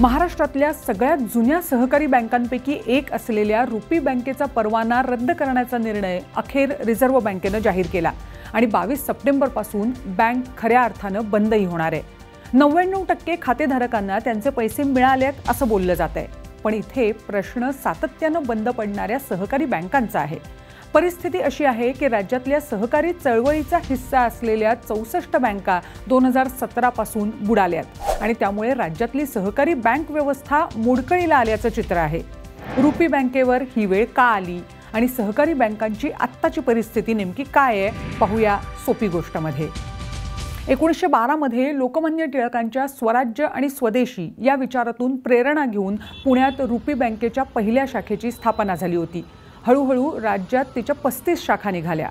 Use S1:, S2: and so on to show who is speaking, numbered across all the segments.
S1: महाराष्ट्रातल्या सगळ्यात जुन्या सहकारी बँकांपैकी एक असलेल्या रुपी बँकेचा परवाना रद्द करण्याचा निर्णय अखेर रिझर्व्ह बँकेनं जाहीर केला आणि बावीस सप्टेंबरपासून बँक खऱ्या अर्थानं बंदही होणार आहे नव्याण्णव टक्के खातेधारकांना त्यांचे पैसे मिळालेत असं बोललं जात आहे पण इथे प्रश्न सातत्यानं बंद पडणाऱ्या सहकारी बँकांचा आहे परिस्थिती अशी आहे की राज्यातल्या सहकारी चळवळीचा हिस्सा असलेल्या चौसष्ट बँका दोन हजार सतरापासून बुडाल्यात आणि त्यामुळे राज्यातली सहकारी बँक व्यवस्था मोडकळीला आल्याचं चित्र आहे रुपी बँकेवर ही वेळ का आली आणि सहकारी बँकांची आत्ताची परिस्थिती नेमकी काय आहे पाहूया सोपी गोष्टमध्ये एकोणीसशे बारामध्ये लोकमान्य टिळकांच्या स्वराज्य आणि स्वदेशी या विचारातून प्रेरणा घेऊन पुण्यात रुपी बँकेच्या पहिल्या शाखेची स्थापना झाली होती हळूहळू राज्यात तिच्या पस्तीस शाखा निघाल्या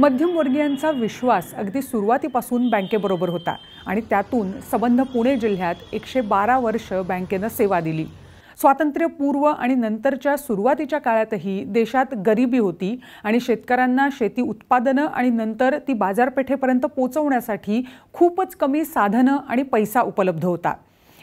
S1: मध्यमवर्गीयांचा विश्वास अगदी सुरुवातीपासून बँकेबरोबर होता आणि त्यातून संबंध पुणे जिल्ह्यात एकशे बारा वर्ष बँकेनं सेवा दिली स्वातंत्र्यपूर्व आणि नंतरच्या सुरुवातीच्या काळातही देशात गरिबी होती आणि शेतकऱ्यांना शेती उत्पादनं आणि नंतर ती बाजारपेठेपर्यंत पोचवण्यासाठी खूपच कमी साधनं आणि पैसा उपलब्ध होता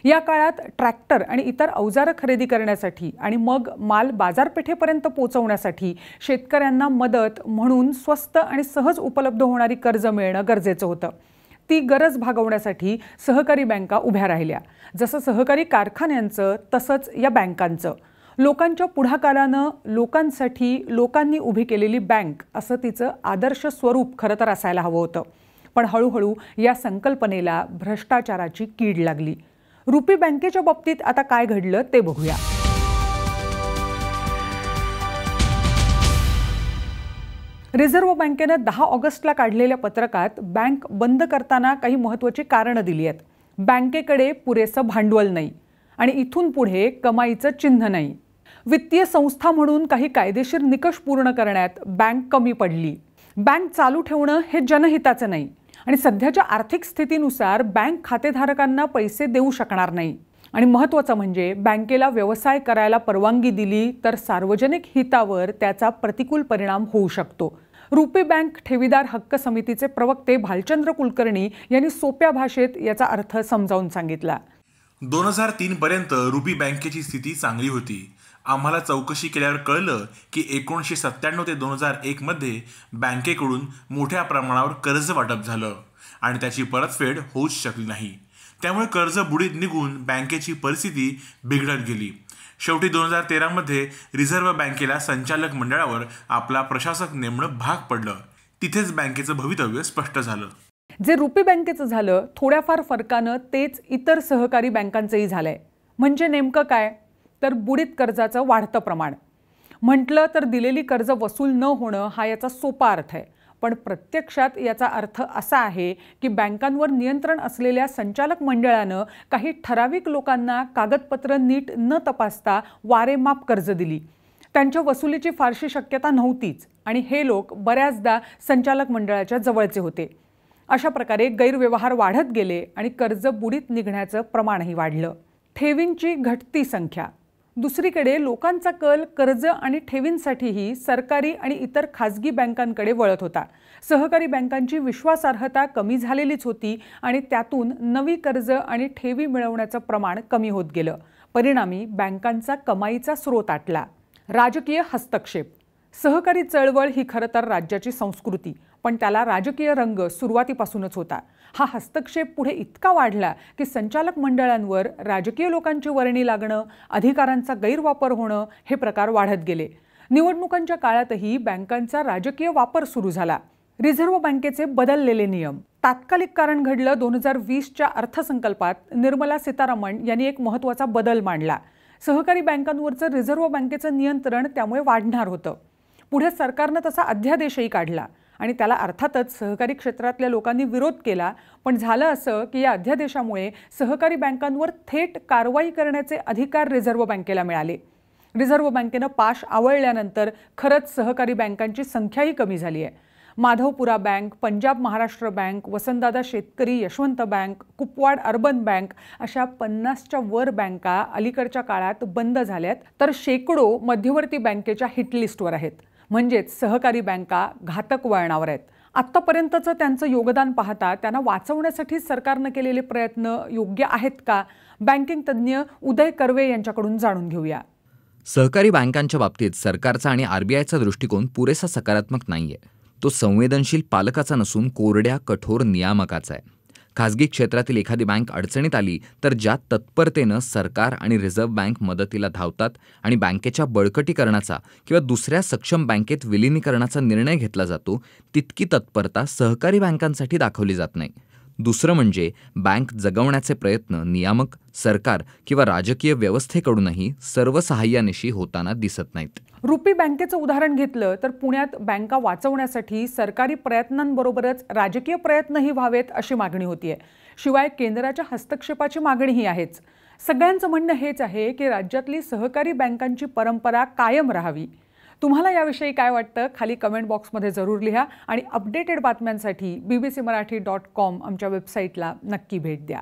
S1: या काळात ट्रॅक्टर आणि इतर अवजारं खरेदी करण्यासाठी आणि मग माल बाजारपेठेपर्यंत पोहोचवण्यासाठी शेतकऱ्यांना मदत म्हणून स्वस्त आणि सहज उपलब्ध होणारी कर्ज मिळणं गरजेचं होतं ती गरज भागवण्यासाठी सहकारी बँका उभ्या राहिल्या जसं सहकारी कारखान्यांचं तसंच या बँकांचं लोकांच्या पुढाकारानं लोकांसाठी लोकांनी उभी केलेली बँक असं तिचं आदर्श स्वरूप खरं तर असायला हवं होतं पण हळूहळू या संकल्पनेला भ्रष्टाचाराची कीड लागली रुपी बँकेच्या बाबतीत आता काय घडलं ते बघूया रिझर्व्ह बँकेनं दहा ऑगस्टला काढलेल्या पत्रकात बँक बंद करताना काही महत्त्वाची कारणं दिली आहेत बँकेकडे पुरेसं भांडवल नाही आणि इथून पुढे कमाईचं चिन्ह नाही वित्तीय संस्था म्हणून काही कायदेशीर निकष पूर्ण करण्यात बँक कमी पडली बँक चालू ठेवणं हे जनहिताचं नाही आणि सध्याच्या आर्थिक स्थितीनुसार बँक खातेधारकांना पैसे देऊ शकणार नाही आणि महत्त्वाचं म्हणजे बँकेला व्यवसाय करायला परवानगी दिली तर सार्वजनिक हितावर त्याचा प्रतिकूल परिणाम होऊ शकतो रुपी बँक ठेवीदार हक्क समितीचे प्रवक्ते भालचंद्र कुलकर्णी यांनी सोप्या भाषेत याचा अर्थ समजावून सांगितला
S2: दोन हजार पर्यंत रुपी बँकेची स्थिती चांगली होती आम्हाला चौकशी केल्यावर कळलं की एकोणीसशे सत्त्याण्णव ते दोन हजार एकमध्ये बँकेकडून मोठ्या प्रमाणावर कर्ज वाटप झालं आणि त्याची परतफेड होऊच शकली नाही त्यामुळे कर्ज बुडीत निघून बँकेची परिस्थिती बिघडत गेली शेवटी दोन हजार तेरामध्ये रिझर्व्ह बँकेला संचालक मंडळावर आपला प्रशासक नेमणं भाग पडलं तिथेच बँकेचं भवितव्य स्पष्ट झालं
S1: जे रुपी बँकेचं झालं थोड्याफार फरकानं तेच इतर सहकारी बँकांचंही झालंय म्हणजे नेमकं काय तर बुडीत कर्जाचं वाढतं प्रमाण म्हटलं तर दिलेली कर्ज वसूल न होणं हा याचा सोपा अर्थ आहे पण प्रत्यक्षात याचा अर्थ असा आहे की बँकांवर नियंत्रण असलेल्या संचालक मंडळानं काही ठराविक लोकांना कागदपत्र नीट न तपासता वारेमाप कर्ज दिली त्यांच्या वसुलीची फारशी शक्यता नव्हतीच आणि हे लोक बऱ्याचदा संचालक मंडळाच्या जवळचे होते अशा प्रकारे गैरव्यवहार वाढत गेले आणि कर्ज बुडीत निघण्याचं प्रमाणही वाढलं ठेवींची घटती संख्या दुसरीकडे लोकांचा कल कर्ज आणि ठेवींसाठीही सरकारी आणि इतर खाजगी बँकांकडे वळत होता सहकारी बँकांची विश्वासार्हता कमी झालेलीच होती आणि त्यातून नवी कर्ज आणि ठेवी मिळवण्याचं प्रमाण कमी होत गेलं परिणामी बँकांचा कमाईचा स्रोत आटला राजकीय हस्तक्षेप सहकारी चळवळ ही खरं तर राज्याची संस्कृती पण त्याला राजकीय रंग सुरुवातीपासूनच होता हा हस्तक्षेप पुढे इतका वाढला की संचालक मंडळांवर राजकीय लोकांची वर्णी लागणं अधिकारांचा गैरवापर होणं हे प्रकार वाढत गेले निवडणुकांच्या काळातही बँकांचा राजकीय वापर सुरू झाला रिझर्व्ह बँकेचे बदललेले नियम तात्कालिक कारण घडलं दोन हजार वीसच्या अर्थसंकल्पात निर्मला सीतारामन यांनी एक महत्त्वाचा बदल मांडला सहकारी बँकांवरचं रिझर्व्ह बँकेचं नियंत्रण त्यामुळे वाढणार होतं पुढे सरकारनं तसा अध्यादेशही काढला आणि त्याला अर्थातच सहकारी क्षेत्रातल्या लोकांनी विरोध केला पण झालं असं की या अध्यादेशामुळे सहकारी बँकांवर थेट कारवाई करण्याचे अधिकार रिझर्व्ह बँकेला मिळाले रिझर्व्ह बँकेनं पाश आवळल्यानंतर खरंच सहकारी बँकांची संख्याही कमी झाली आहे Madhavpura bank Punjab Maharashtra bank Vasantdada Shetkari Yashwant bank Kupwad urban bank अशा पन्नासच्या वर बँका अलीकडच्या काळात बंद झाल्यात तर शेकडो मध्यवर्ती बँकेच्या हिटलिस्टवर आहेत म्हणजेच सहकारी बँका घातक वळणावर आहेत आत्तापर्यंतचं त्यांचं योगदान पाहता त्यांना वाचवण्यासाठी सरकारनं केलेले प्रयत्न योग्य आहेत का बँकिंग तज्ज्ञ उदय कर्वे यांच्याकडून जाणून घेऊया
S2: सहकारी बँकांच्या बाबतीत सरकारचा आणि आरबीआयचा दृष्टिकोन पुरेसा सकारात्मक नाही तो संवेदनशील पालकाचा नसून कोरड्या कठोर नियामकाचा आहे खाजगी क्षेत्रातील एखादी बँक अडचणीत आली तर ज्या तत्परतेनं सरकार आणि रिझर्व्ह बँक मदतीला धावतात आणि बँकेच्या बळकटीकरणाचा किंवा दुसऱ्या सक्षम बँकेत विलिनीकरणाचा निर्णय घेतला जातो तितकी तत्परता सहकारी बँकांसाठी दाखवली जात नाही दुसरं म्हणजे बँक जगवण्याचे प्रयत्न नियामक सरकार किंवा राजकीय व्यवस्थेकडूनही सर्व सहाय्यानिशी होताना दिसत नाहीत
S1: रुपी बँकेचं उदाहरण घेतलं तर पुण्यात बँका वाचवण्यासाठी सरकारी प्रयत्नांबरोबरच राजकीय प्रयत्नही व्हावेत अशी मागणी होतीये शिवाय केंद्राच्या हस्तक्षेपाची मागणीही आहेच सगळ्यांचं म्हणणं हेच आहे की राज्यातली सहकारी बँकांची परंपरा कायम राहावी तुम्हाला याविषयी काय वाटतं खाली कमेंट बॉक्समध्ये जरूर लिहा आणि अपडेटेड बातम्यांसाठी B B C Marathi dot com आमच्या वेबसाईटला नक्की भेट द्या